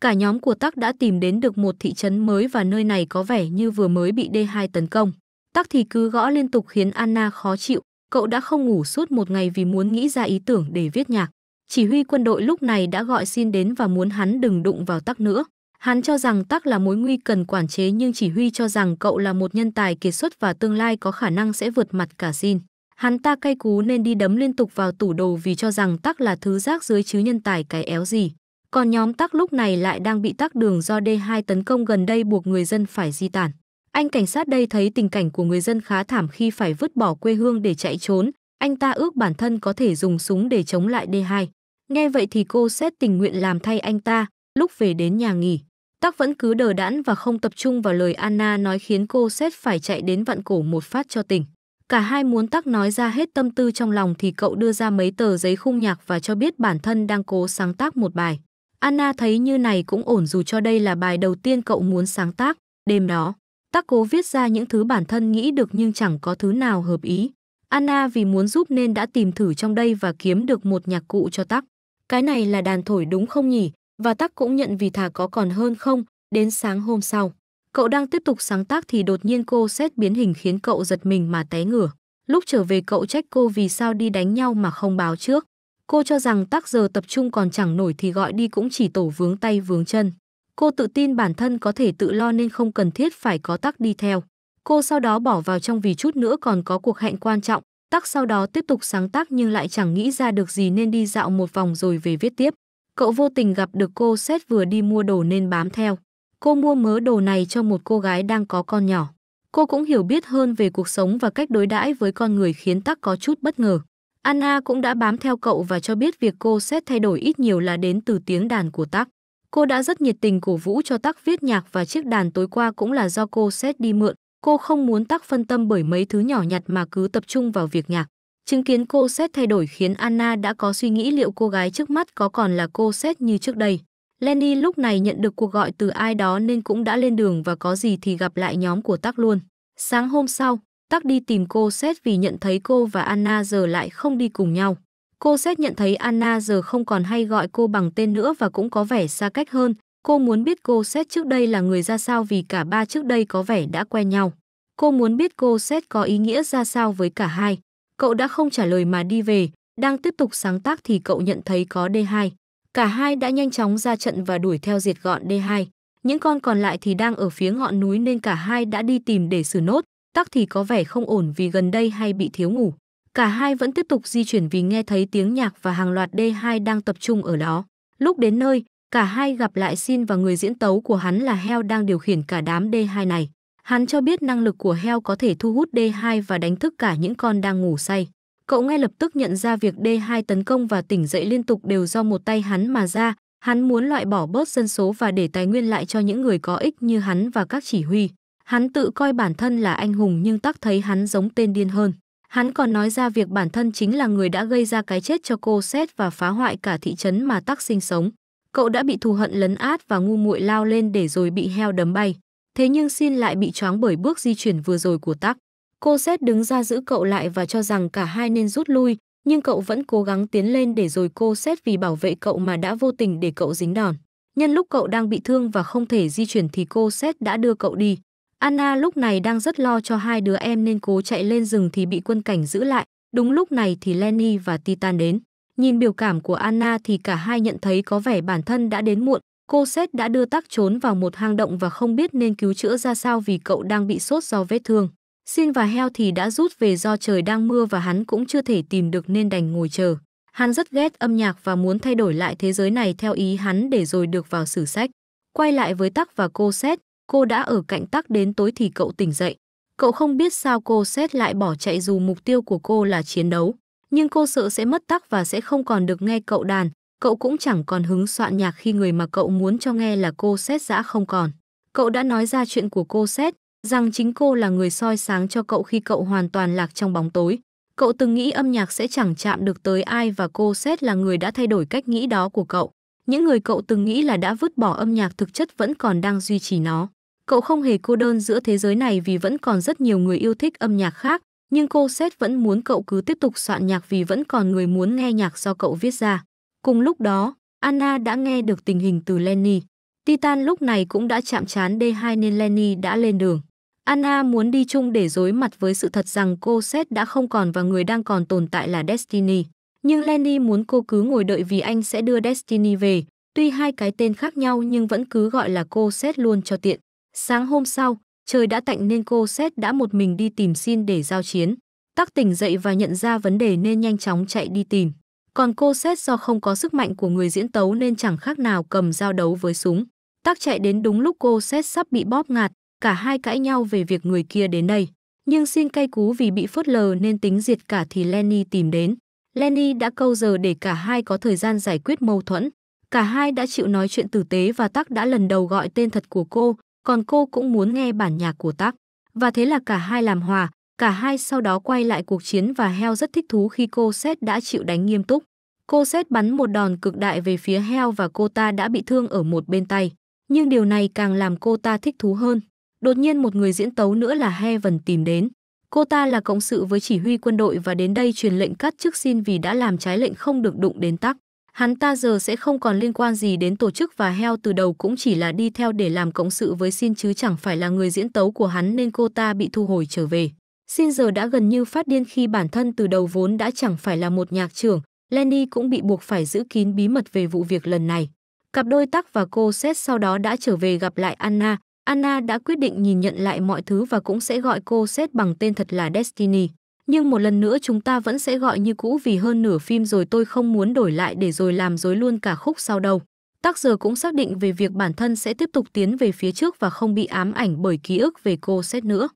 Cả nhóm của Tắc đã tìm đến được một thị trấn mới và nơi này có vẻ như vừa mới bị D2 tấn công. Tắc thì cứ gõ liên tục khiến Anna khó chịu, cậu đã không ngủ suốt một ngày vì muốn nghĩ ra ý tưởng để viết nhạc. Chỉ huy quân đội lúc này đã gọi xin đến và muốn hắn đừng đụng vào Tắc nữa. Hắn cho rằng Tắc là mối nguy cần quản chế nhưng chỉ huy cho rằng cậu là một nhân tài kiệt xuất và tương lai có khả năng sẽ vượt mặt cả xin. Hắn ta cay cú nên đi đấm liên tục vào tủ đồ vì cho rằng Tắc là thứ rác dưới chứ nhân tài cái éo gì. Còn nhóm Tắc lúc này lại đang bị tắc đường do D2 tấn công gần đây buộc người dân phải di tản. Anh cảnh sát đây thấy tình cảnh của người dân khá thảm khi phải vứt bỏ quê hương để chạy trốn, anh ta ước bản thân có thể dùng súng để chống lại D2. Nghe vậy thì cô xét tình nguyện làm thay anh ta, lúc về đến nhà nghỉ. Tắc vẫn cứ đờ đãn và không tập trung vào lời Anna nói khiến cô xét phải chạy đến vặn cổ một phát cho tỉnh. Cả hai muốn Tắc nói ra hết tâm tư trong lòng thì cậu đưa ra mấy tờ giấy khung nhạc và cho biết bản thân đang cố sáng tác một bài. Anna thấy như này cũng ổn dù cho đây là bài đầu tiên cậu muốn sáng tác, đêm đó. Tắc cố viết ra những thứ bản thân nghĩ được nhưng chẳng có thứ nào hợp ý. Anna vì muốn giúp nên đã tìm thử trong đây và kiếm được một nhạc cụ cho Tắc. Cái này là đàn thổi đúng không nhỉ? Và Tắc cũng nhận vì thà có còn hơn không, đến sáng hôm sau. Cậu đang tiếp tục sáng tác thì đột nhiên cô xét biến hình khiến cậu giật mình mà té ngửa. Lúc trở về cậu trách cô vì sao đi đánh nhau mà không báo trước. Cô cho rằng tắc giờ tập trung còn chẳng nổi thì gọi đi cũng chỉ tổ vướng tay vướng chân. Cô tự tin bản thân có thể tự lo nên không cần thiết phải có tắc đi theo. Cô sau đó bỏ vào trong vì chút nữa còn có cuộc hẹn quan trọng. Tắc sau đó tiếp tục sáng tác nhưng lại chẳng nghĩ ra được gì nên đi dạo một vòng rồi về viết tiếp. Cậu vô tình gặp được cô xét vừa đi mua đồ nên bám theo. Cô mua mớ đồ này cho một cô gái đang có con nhỏ. Cô cũng hiểu biết hơn về cuộc sống và cách đối đãi với con người khiến Tắc có chút bất ngờ. Anna cũng đã bám theo cậu và cho biết việc cô xét thay đổi ít nhiều là đến từ tiếng đàn của Tắc. Cô đã rất nhiệt tình cổ vũ cho Tắc viết nhạc và chiếc đàn tối qua cũng là do cô xét đi mượn. Cô không muốn Tắc phân tâm bởi mấy thứ nhỏ nhặt mà cứ tập trung vào việc nhạc. Chứng kiến cô xét thay đổi khiến Anna đã có suy nghĩ liệu cô gái trước mắt có còn là cô xét như trước đây. Lenny lúc này nhận được cuộc gọi từ ai đó nên cũng đã lên đường và có gì thì gặp lại nhóm của Tắc luôn. Sáng hôm sau, Tắc đi tìm cô xét vì nhận thấy cô và Anna giờ lại không đi cùng nhau. Cô xét nhận thấy Anna giờ không còn hay gọi cô bằng tên nữa và cũng có vẻ xa cách hơn. Cô muốn biết cô xét trước đây là người ra sao vì cả ba trước đây có vẻ đã quen nhau. Cô muốn biết cô xét có ý nghĩa ra sao với cả hai. Cậu đã không trả lời mà đi về, đang tiếp tục sáng tác thì cậu nhận thấy có D2. Cả hai đã nhanh chóng ra trận và đuổi theo diệt gọn D2. Những con còn lại thì đang ở phía ngọn núi nên cả hai đã đi tìm để xử nốt. Tắc thì có vẻ không ổn vì gần đây hay bị thiếu ngủ. Cả hai vẫn tiếp tục di chuyển vì nghe thấy tiếng nhạc và hàng loạt D2 đang tập trung ở đó. Lúc đến nơi, cả hai gặp lại Xin và người diễn tấu của hắn là Heo đang điều khiển cả đám D2 này. Hắn cho biết năng lực của Heo có thể thu hút D2 và đánh thức cả những con đang ngủ say. Cậu ngay lập tức nhận ra việc D2 tấn công và tỉnh dậy liên tục đều do một tay hắn mà ra. Hắn muốn loại bỏ bớt dân số và để tài nguyên lại cho những người có ích như hắn và các chỉ huy. Hắn tự coi bản thân là anh hùng nhưng tắc thấy hắn giống tên điên hơn. Hắn còn nói ra việc bản thân chính là người đã gây ra cái chết cho cô Seth và phá hoại cả thị trấn mà tắc sinh sống. Cậu đã bị thù hận lấn át và ngu muội lao lên để rồi bị heo đấm bay. Thế nhưng xin lại bị choáng bởi bước di chuyển vừa rồi của tắc. Cô Seth đứng ra giữ cậu lại và cho rằng cả hai nên rút lui, nhưng cậu vẫn cố gắng tiến lên để rồi cô Seth vì bảo vệ cậu mà đã vô tình để cậu dính đòn. Nhân lúc cậu đang bị thương và không thể di chuyển thì cô Seth đã đưa cậu đi. Anna lúc này đang rất lo cho hai đứa em nên cố chạy lên rừng thì bị quân cảnh giữ lại. Đúng lúc này thì Lenny và Titan đến. Nhìn biểu cảm của Anna thì cả hai nhận thấy có vẻ bản thân đã đến muộn. Cô Seth đã đưa tắc trốn vào một hang động và không biết nên cứu chữa ra sao vì cậu đang bị sốt do vết thương. Xin và heo thì đã rút về do trời đang mưa và hắn cũng chưa thể tìm được nên đành ngồi chờ. Hắn rất ghét âm nhạc và muốn thay đổi lại thế giới này theo ý hắn để rồi được vào sử sách. Quay lại với Tắc và cô Seth, cô đã ở cạnh tắc đến tối thì cậu tỉnh dậy. Cậu không biết sao cô xét lại bỏ chạy dù mục tiêu của cô là chiến đấu. Nhưng cô sợ sẽ mất tắc và sẽ không còn được nghe cậu đàn. Cậu cũng chẳng còn hứng soạn nhạc khi người mà cậu muốn cho nghe là cô xét dã không còn. Cậu đã nói ra chuyện của cô xét, rằng chính cô là người soi sáng cho cậu khi cậu hoàn toàn lạc trong bóng tối. Cậu từng nghĩ âm nhạc sẽ chẳng chạm được tới ai và cô xét là người đã thay đổi cách nghĩ đó của cậu. Những người cậu từng nghĩ là đã vứt bỏ âm nhạc thực chất vẫn còn đang duy trì nó. Cậu không hề cô đơn giữa thế giới này vì vẫn còn rất nhiều người yêu thích âm nhạc khác, nhưng cô Seth vẫn muốn cậu cứ tiếp tục soạn nhạc vì vẫn còn người muốn nghe nhạc do cậu viết ra. Cùng lúc đó, Anna đã nghe được tình hình từ Lenny. Titan lúc này cũng đã chạm chán D2 nên Lenny đã lên đường. Anna muốn đi chung để dối mặt với sự thật rằng cô Seth đã không còn và người đang còn tồn tại là Destiny. Nhưng Lenny muốn cô cứ ngồi đợi vì anh sẽ đưa Destiny về. Tuy hai cái tên khác nhau nhưng vẫn cứ gọi là cô Seth luôn cho tiện. Sáng hôm sau, trời đã tạnh nên cô Xét đã một mình đi tìm xin để giao chiến. Tắc tỉnh dậy và nhận ra vấn đề nên nhanh chóng chạy đi tìm. Còn cô Xét do không có sức mạnh của người diễn tấu nên chẳng khác nào cầm dao đấu với súng. Tắc chạy đến đúng lúc cô Xét sắp bị bóp ngạt, cả hai cãi nhau về việc người kia đến đây. Nhưng xin cay cú vì bị phớt lờ nên tính diệt cả thì Lenny tìm đến. Lenny đã câu giờ để cả hai có thời gian giải quyết mâu thuẫn. Cả hai đã chịu nói chuyện tử tế và Tắc đã lần đầu gọi tên thật của cô, còn cô cũng muốn nghe bản nhạc của Tắc. Và thế là cả hai làm hòa, cả hai sau đó quay lại cuộc chiến và heo rất thích thú khi cô Seth đã chịu đánh nghiêm túc. Cô Seth bắn một đòn cực đại về phía heo và cô ta đã bị thương ở một bên tay. Nhưng điều này càng làm cô ta thích thú hơn. Đột nhiên một người diễn tấu nữa là Heaven tìm đến. Cô ta là cộng sự với chỉ huy quân đội và đến đây truyền lệnh cắt chức xin vì đã làm trái lệnh không được đụng đến tắc. Hắn ta giờ sẽ không còn liên quan gì đến tổ chức và heo từ đầu cũng chỉ là đi theo để làm cộng sự với Xin chứ chẳng phải là người diễn tấu của hắn nên cô ta bị thu hồi trở về. Xin giờ đã gần như phát điên khi bản thân từ đầu vốn đã chẳng phải là một nhạc trưởng, Lenny cũng bị buộc phải giữ kín bí mật về vụ việc lần này. Cặp đôi tắc và cô Seth sau đó đã trở về gặp lại Anna. Anna đã quyết định nhìn nhận lại mọi thứ và cũng sẽ gọi cô Seth bằng tên thật là Destiny nhưng một lần nữa chúng ta vẫn sẽ gọi như cũ vì hơn nửa phim rồi tôi không muốn đổi lại để rồi làm dối luôn cả khúc sau đâu. Tác giờ cũng xác định về việc bản thân sẽ tiếp tục tiến về phía trước và không bị ám ảnh bởi ký ức về cô xét nữa.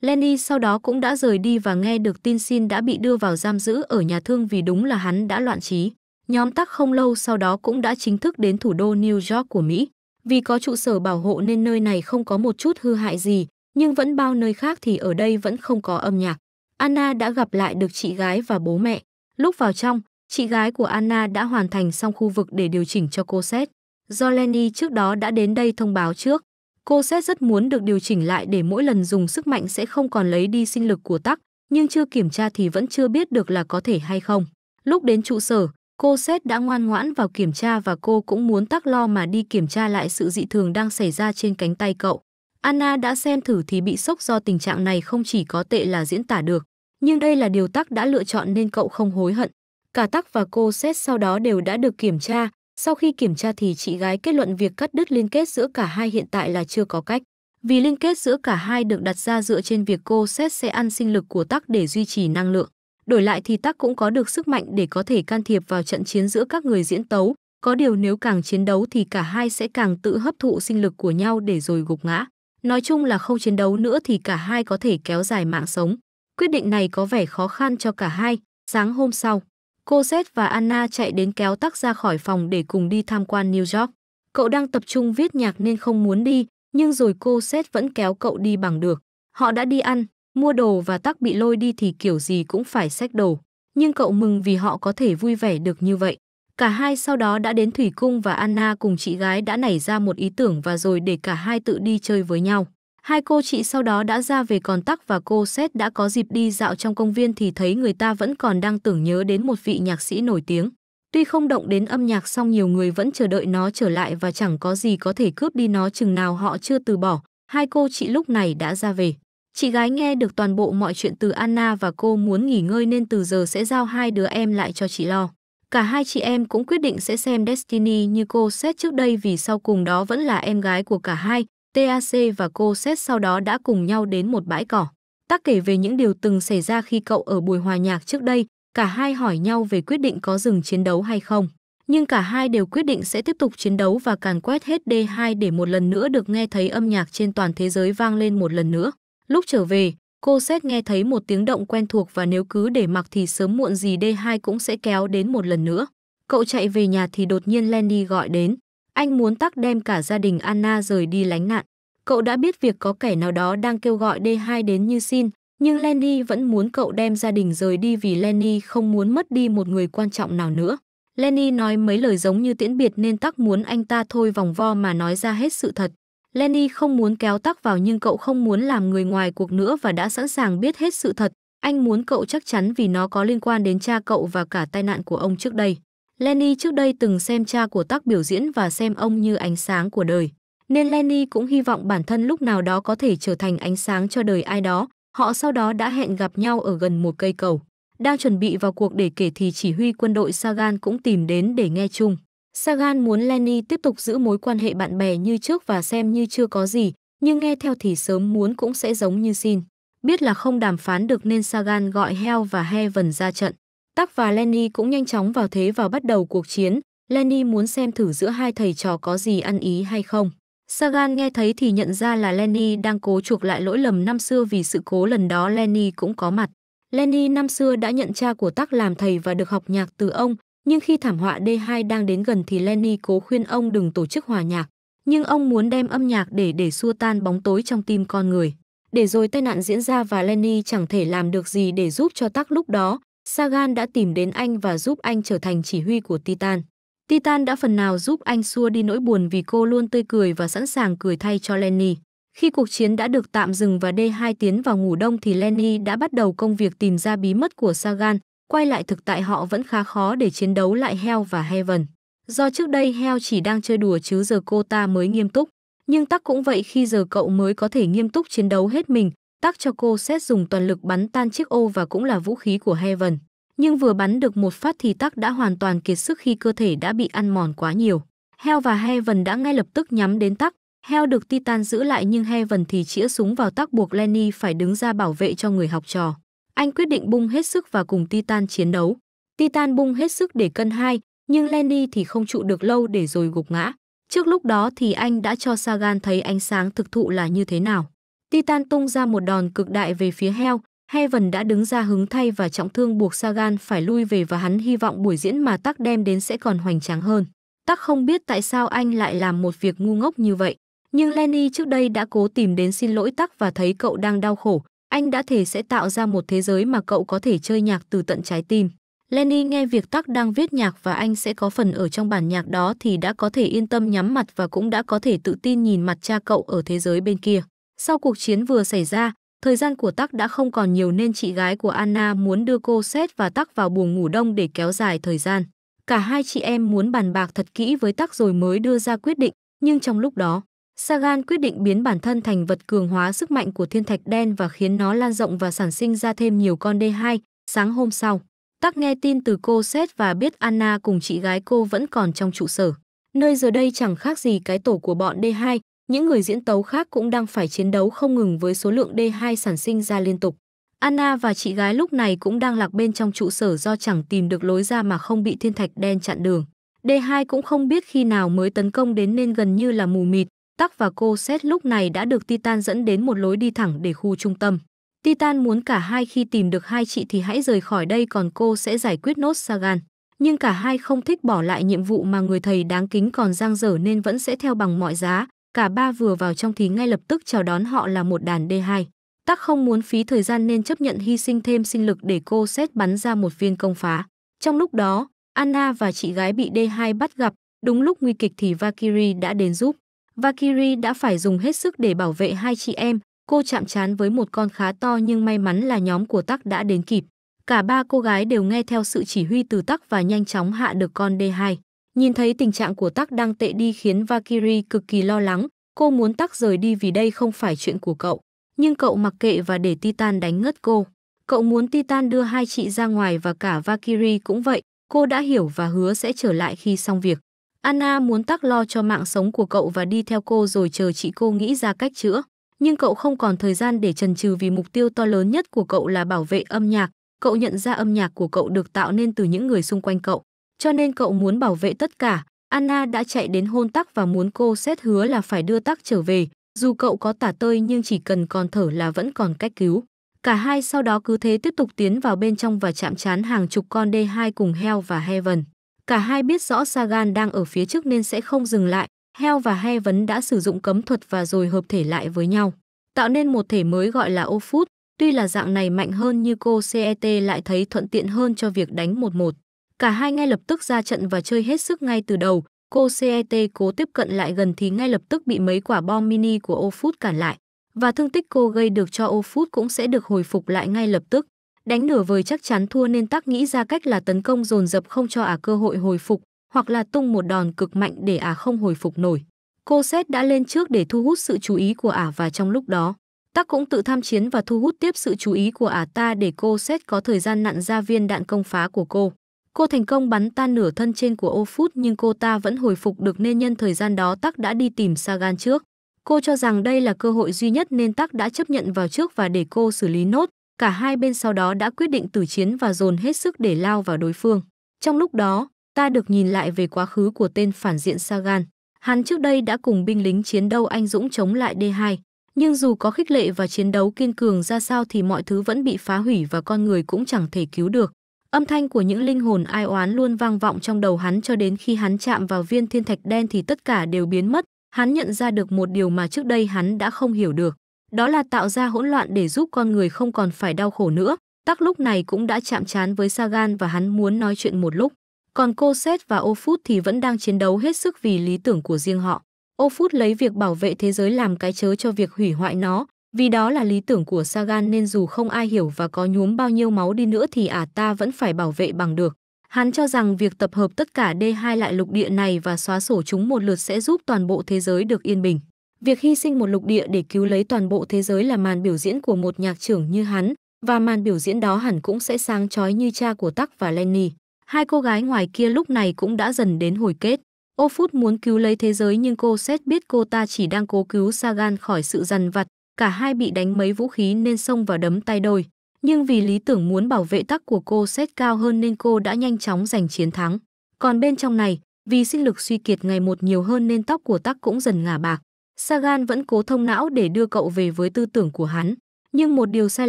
Lenny sau đó cũng đã rời đi và nghe được tin Sin đã bị đưa vào giam giữ ở nhà thương vì đúng là hắn đã loạn trí. Nhóm tắc không lâu sau đó cũng đã chính thức đến thủ đô New York của Mỹ. Vì có trụ sở bảo hộ nên nơi này không có một chút hư hại gì, nhưng vẫn bao nơi khác thì ở đây vẫn không có âm nhạc. Anna đã gặp lại được chị gái và bố mẹ. Lúc vào trong, chị gái của Anna đã hoàn thành xong khu vực để điều chỉnh cho cô Seth. Do Lenny trước đó đã đến đây thông báo trước, cô Seth rất muốn được điều chỉnh lại để mỗi lần dùng sức mạnh sẽ không còn lấy đi sinh lực của tắc, nhưng chưa kiểm tra thì vẫn chưa biết được là có thể hay không. Lúc đến trụ sở, cô Seth đã ngoan ngoãn vào kiểm tra và cô cũng muốn tắc lo mà đi kiểm tra lại sự dị thường đang xảy ra trên cánh tay cậu. Anna đã xem thử thì bị sốc do tình trạng này không chỉ có tệ là diễn tả được, nhưng đây là điều tắc đã lựa chọn nên cậu không hối hận. Cả tắc và cô xét sau đó đều đã được kiểm tra, sau khi kiểm tra thì chị gái kết luận việc cắt đứt liên kết giữa cả hai hiện tại là chưa có cách. Vì liên kết giữa cả hai được đặt ra dựa trên việc cô xét sẽ ăn sinh lực của tắc để duy trì năng lượng. Đổi lại thì tắc cũng có được sức mạnh để có thể can thiệp vào trận chiến giữa các người diễn tấu. Có điều nếu càng chiến đấu thì cả hai sẽ càng tự hấp thụ sinh lực của nhau để rồi gục ngã. Nói chung là không chiến đấu nữa thì cả hai có thể kéo dài mạng sống. Quyết định này có vẻ khó khăn cho cả hai. Sáng hôm sau, cô Seth và Anna chạy đến kéo tắc ra khỏi phòng để cùng đi tham quan New York. Cậu đang tập trung viết nhạc nên không muốn đi, nhưng rồi cô Seth vẫn kéo cậu đi bằng được. Họ đã đi ăn, mua đồ và tắc bị lôi đi thì kiểu gì cũng phải xách đồ. Nhưng cậu mừng vì họ có thể vui vẻ được như vậy. Cả hai sau đó đã đến Thủy Cung và Anna cùng chị gái đã nảy ra một ý tưởng và rồi để cả hai tự đi chơi với nhau. Hai cô chị sau đó đã ra về còn tắc và cô Seth đã có dịp đi dạo trong công viên thì thấy người ta vẫn còn đang tưởng nhớ đến một vị nhạc sĩ nổi tiếng. Tuy không động đến âm nhạc song nhiều người vẫn chờ đợi nó trở lại và chẳng có gì có thể cướp đi nó chừng nào họ chưa từ bỏ. Hai cô chị lúc này đã ra về. Chị gái nghe được toàn bộ mọi chuyện từ Anna và cô muốn nghỉ ngơi nên từ giờ sẽ giao hai đứa em lại cho chị lo. Cả hai chị em cũng quyết định sẽ xem Destiny như cô xét trước đây vì sau cùng đó vẫn là em gái của cả hai, TAC và cô xét sau đó đã cùng nhau đến một bãi cỏ. Tác kể về những điều từng xảy ra khi cậu ở buổi hòa nhạc trước đây, cả hai hỏi nhau về quyết định có dừng chiến đấu hay không. Nhưng cả hai đều quyết định sẽ tiếp tục chiến đấu và càn quét hết D2 để một lần nữa được nghe thấy âm nhạc trên toàn thế giới vang lên một lần nữa. Lúc trở về, Cô xét nghe thấy một tiếng động quen thuộc và nếu cứ để mặc thì sớm muộn gì D2 cũng sẽ kéo đến một lần nữa. Cậu chạy về nhà thì đột nhiên Lenny gọi đến. Anh muốn tắc đem cả gia đình Anna rời đi lánh nạn. Cậu đã biết việc có kẻ nào đó đang kêu gọi D2 đến như xin, nhưng Lenny vẫn muốn cậu đem gia đình rời đi vì Lenny không muốn mất đi một người quan trọng nào nữa. Lenny nói mấy lời giống như tiễn biệt nên tắc muốn anh ta thôi vòng vo mà nói ra hết sự thật. Lenny không muốn kéo tắc vào nhưng cậu không muốn làm người ngoài cuộc nữa và đã sẵn sàng biết hết sự thật. Anh muốn cậu chắc chắn vì nó có liên quan đến cha cậu và cả tai nạn của ông trước đây. Lenny trước đây từng xem cha của tắc biểu diễn và xem ông như ánh sáng của đời. Nên Lenny cũng hy vọng bản thân lúc nào đó có thể trở thành ánh sáng cho đời ai đó. Họ sau đó đã hẹn gặp nhau ở gần một cây cầu. Đang chuẩn bị vào cuộc để kể thì chỉ huy quân đội Sagan cũng tìm đến để nghe chung. Sagan muốn Lenny tiếp tục giữ mối quan hệ bạn bè như trước và xem như chưa có gì, nhưng nghe theo thì sớm muốn cũng sẽ giống như xin. Biết là không đàm phán được nên Sagan gọi heo và Heaven ra trận. Tắc và Lenny cũng nhanh chóng vào thế và bắt đầu cuộc chiến. Lenny muốn xem thử giữa hai thầy trò có gì ăn ý hay không. Sagan nghe thấy thì nhận ra là Lenny đang cố chuộc lại lỗi lầm năm xưa vì sự cố lần đó Lenny cũng có mặt. Lenny năm xưa đã nhận cha của Tắc làm thầy và được học nhạc từ ông, nhưng khi thảm họa D2 đang đến gần thì Lenny cố khuyên ông đừng tổ chức hòa nhạc, nhưng ông muốn đem âm nhạc để để xua tan bóng tối trong tim con người. Để rồi tai nạn diễn ra và Lenny chẳng thể làm được gì để giúp cho tắc lúc đó, Sagan đã tìm đến anh và giúp anh trở thành chỉ huy của Titan. Titan đã phần nào giúp anh xua đi nỗi buồn vì cô luôn tươi cười và sẵn sàng cười thay cho Lenny. Khi cuộc chiến đã được tạm dừng và D2 tiến vào ngủ đông thì Lenny đã bắt đầu công việc tìm ra bí mật của Sagan, quay lại thực tại họ vẫn khá khó để chiến đấu lại Heo và Heaven. Do trước đây Heo chỉ đang chơi đùa chứ giờ cô ta mới nghiêm túc. Nhưng tắc cũng vậy khi giờ cậu mới có thể nghiêm túc chiến đấu hết mình, tắc cho cô xét dùng toàn lực bắn tan chiếc ô và cũng là vũ khí của Heaven. Nhưng vừa bắn được một phát thì tắc đã hoàn toàn kiệt sức khi cơ thể đã bị ăn mòn quá nhiều. Heo và Heaven đã ngay lập tức nhắm đến tắc. Heo được Titan giữ lại nhưng Heaven thì chĩa súng vào tắc buộc Lenny phải đứng ra bảo vệ cho người học trò anh quyết định bung hết sức và cùng Titan chiến đấu. Titan bung hết sức để cân hai, nhưng Lenny thì không trụ được lâu để rồi gục ngã. Trước lúc đó thì anh đã cho Sagan thấy ánh sáng thực thụ là như thế nào. Titan tung ra một đòn cực đại về phía heo, Heaven đã đứng ra hứng thay và trọng thương buộc Sagan phải lui về và hắn hy vọng buổi diễn mà Tắc đem đến sẽ còn hoành tráng hơn. Tắc không biết tại sao anh lại làm một việc ngu ngốc như vậy, nhưng Lenny trước đây đã cố tìm đến xin lỗi Tắc và thấy cậu đang đau khổ, anh đã thể sẽ tạo ra một thế giới mà cậu có thể chơi nhạc từ tận trái tim. Lenny nghe việc Tắc đang viết nhạc và anh sẽ có phần ở trong bản nhạc đó thì đã có thể yên tâm nhắm mặt và cũng đã có thể tự tin nhìn mặt cha cậu ở thế giới bên kia. Sau cuộc chiến vừa xảy ra, thời gian của Tắc đã không còn nhiều nên chị gái của Anna muốn đưa cô Seth và Tắc vào buồng ngủ đông để kéo dài thời gian. Cả hai chị em muốn bàn bạc thật kỹ với Tắc rồi mới đưa ra quyết định, nhưng trong lúc đó, Sagan quyết định biến bản thân thành vật cường hóa sức mạnh của thiên thạch đen và khiến nó lan rộng và sản sinh ra thêm nhiều con D2. Sáng hôm sau, Tắc nghe tin từ cô Seth và biết Anna cùng chị gái cô vẫn còn trong trụ sở. Nơi giờ đây chẳng khác gì cái tổ của bọn D2, những người diễn tấu khác cũng đang phải chiến đấu không ngừng với số lượng D2 sản sinh ra liên tục. Anna và chị gái lúc này cũng đang lạc bên trong trụ sở do chẳng tìm được lối ra mà không bị thiên thạch đen chặn đường. D2 cũng không biết khi nào mới tấn công đến nên gần như là mù mịt, Tắc và cô Seth lúc này đã được Titan dẫn đến một lối đi thẳng để khu trung tâm. Titan muốn cả hai khi tìm được hai chị thì hãy rời khỏi đây còn cô sẽ giải quyết nốt Sagan. Nhưng cả hai không thích bỏ lại nhiệm vụ mà người thầy đáng kính còn giang dở nên vẫn sẽ theo bằng mọi giá. Cả ba vừa vào trong thì ngay lập tức chào đón họ là một đàn D2. Tắc không muốn phí thời gian nên chấp nhận hy sinh thêm sinh lực để cô xét bắn ra một viên công phá. Trong lúc đó, Anna và chị gái bị D2 bắt gặp, đúng lúc nguy kịch thì Valkyrie đã đến giúp. Vakiri đã phải dùng hết sức để bảo vệ hai chị em, cô chạm trán với một con khá to nhưng may mắn là nhóm của Tắc đã đến kịp. Cả ba cô gái đều nghe theo sự chỉ huy từ Tắc và nhanh chóng hạ được con D2. Nhìn thấy tình trạng của Tắc đang tệ đi khiến Vakiri cực kỳ lo lắng, cô muốn Tắc rời đi vì đây không phải chuyện của cậu. Nhưng cậu mặc kệ và để Titan đánh ngất cô. Cậu muốn Titan đưa hai chị ra ngoài và cả Vakiri cũng vậy, cô đã hiểu và hứa sẽ trở lại khi xong việc. Anna muốn tắc lo cho mạng sống của cậu và đi theo cô rồi chờ chị cô nghĩ ra cách chữa. Nhưng cậu không còn thời gian để trần trừ vì mục tiêu to lớn nhất của cậu là bảo vệ âm nhạc. Cậu nhận ra âm nhạc của cậu được tạo nên từ những người xung quanh cậu. Cho nên cậu muốn bảo vệ tất cả. Anna đã chạy đến hôn tắc và muốn cô xét hứa là phải đưa tắc trở về. Dù cậu có tả tơi nhưng chỉ cần còn thở là vẫn còn cách cứu. Cả hai sau đó cứ thế tiếp tục tiến vào bên trong và chạm trán hàng chục con D2 cùng heo và Heaven. Cả hai biết rõ Sagan đang ở phía trước nên sẽ không dừng lại. Heo và He Vấn đã sử dụng cấm thuật và rồi hợp thể lại với nhau, tạo nên một thể mới gọi là Ophut. Tuy là dạng này mạnh hơn như cô CET lại thấy thuận tiện hơn cho việc đánh một một. Cả hai ngay lập tức ra trận và chơi hết sức ngay từ đầu. Cô CET cố tiếp cận lại gần thì ngay lập tức bị mấy quả bom mini của Ophut cản lại. Và thương tích cô gây được cho Ophut cũng sẽ được hồi phục lại ngay lập tức. Đánh nửa vời chắc chắn thua nên Tắc nghĩ ra cách là tấn công dồn dập không cho ả à cơ hội hồi phục, hoặc là tung một đòn cực mạnh để ả à không hồi phục nổi. Cô Xét đã lên trước để thu hút sự chú ý của ả và trong lúc đó, Tắc cũng tự tham chiến và thu hút tiếp sự chú ý của ả ta để cô Xét có thời gian nặn ra viên đạn công phá của cô. Cô thành công bắn tan nửa thân trên của ô phút nhưng cô ta vẫn hồi phục được nên nhân thời gian đó Tắc đã đi tìm Sagan trước. Cô cho rằng đây là cơ hội duy nhất nên Tắc đã chấp nhận vào trước và để cô xử lý nốt. Cả hai bên sau đó đã quyết định tử chiến và dồn hết sức để lao vào đối phương. Trong lúc đó, ta được nhìn lại về quá khứ của tên phản diện Sagan. Hắn trước đây đã cùng binh lính chiến đấu anh dũng chống lại D2, nhưng dù có khích lệ và chiến đấu kiên cường ra sao thì mọi thứ vẫn bị phá hủy và con người cũng chẳng thể cứu được. Âm thanh của những linh hồn ai oán luôn vang vọng trong đầu hắn cho đến khi hắn chạm vào viên thiên thạch đen thì tất cả đều biến mất. Hắn nhận ra được một điều mà trước đây hắn đã không hiểu được đó là tạo ra hỗn loạn để giúp con người không còn phải đau khổ nữa. Tắc lúc này cũng đã chạm trán với Sagan và hắn muốn nói chuyện một lúc. Còn cô Seth và Ophut thì vẫn đang chiến đấu hết sức vì lý tưởng của riêng họ. Ophut lấy việc bảo vệ thế giới làm cái chớ cho việc hủy hoại nó, vì đó là lý tưởng của Sagan nên dù không ai hiểu và có nhuốm bao nhiêu máu đi nữa thì ả à ta vẫn phải bảo vệ bằng được. Hắn cho rằng việc tập hợp tất cả D2 lại lục địa này và xóa sổ chúng một lượt sẽ giúp toàn bộ thế giới được yên bình. Việc hy sinh một lục địa để cứu lấy toàn bộ thế giới là màn biểu diễn của một nhạc trưởng như hắn, và màn biểu diễn đó hẳn cũng sẽ sáng chói như cha của Tắc và Lenny. Hai cô gái ngoài kia lúc này cũng đã dần đến hồi kết. Ô Phút muốn cứu lấy thế giới nhưng cô xét biết cô ta chỉ đang cố cứu Sagan khỏi sự dằn vặt. Cả hai bị đánh mấy vũ khí nên xông vào đấm tay đôi. Nhưng vì lý tưởng muốn bảo vệ tắc của cô xét cao hơn nên cô đã nhanh chóng giành chiến thắng. Còn bên trong này, vì sinh lực suy kiệt ngày một nhiều hơn nên tóc của tắc cũng dần ngả bạc. Sagan vẫn cố thông não để đưa cậu về với tư tưởng của hắn. Nhưng một điều sai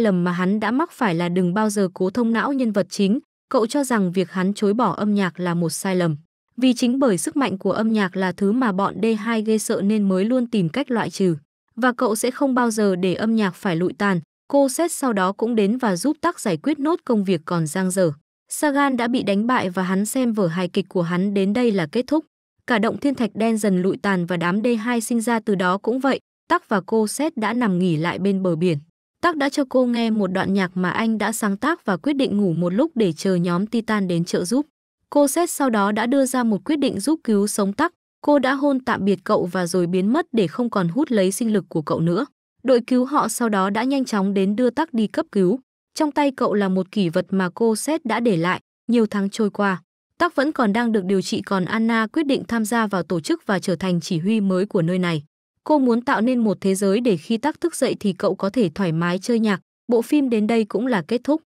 lầm mà hắn đã mắc phải là đừng bao giờ cố thông não nhân vật chính. Cậu cho rằng việc hắn chối bỏ âm nhạc là một sai lầm. Vì chính bởi sức mạnh của âm nhạc là thứ mà bọn D2 gây sợ nên mới luôn tìm cách loại trừ. Và cậu sẽ không bao giờ để âm nhạc phải lụi tàn. Cô Seth sau đó cũng đến và giúp Tắc giải quyết nốt công việc còn giang dở. Sagan đã bị đánh bại và hắn xem vở hài kịch của hắn đến đây là kết thúc cả động thiên thạch đen dần lụi tàn và đám D2 sinh ra từ đó cũng vậy, Tắc và cô Sét đã nằm nghỉ lại bên bờ biển. Tắc đã cho cô nghe một đoạn nhạc mà anh đã sáng tác và quyết định ngủ một lúc để chờ nhóm Titan đến trợ giúp. Cô Sét sau đó đã đưa ra một quyết định giúp cứu sống Tắc. Cô đã hôn tạm biệt cậu và rồi biến mất để không còn hút lấy sinh lực của cậu nữa. Đội cứu họ sau đó đã nhanh chóng đến đưa Tắc đi cấp cứu. Trong tay cậu là một kỷ vật mà cô Sét đã để lại nhiều tháng trôi qua. Tắc vẫn còn đang được điều trị còn Anna quyết định tham gia vào tổ chức và trở thành chỉ huy mới của nơi này. Cô muốn tạo nên một thế giới để khi Tắc thức dậy thì cậu có thể thoải mái chơi nhạc. Bộ phim đến đây cũng là kết thúc.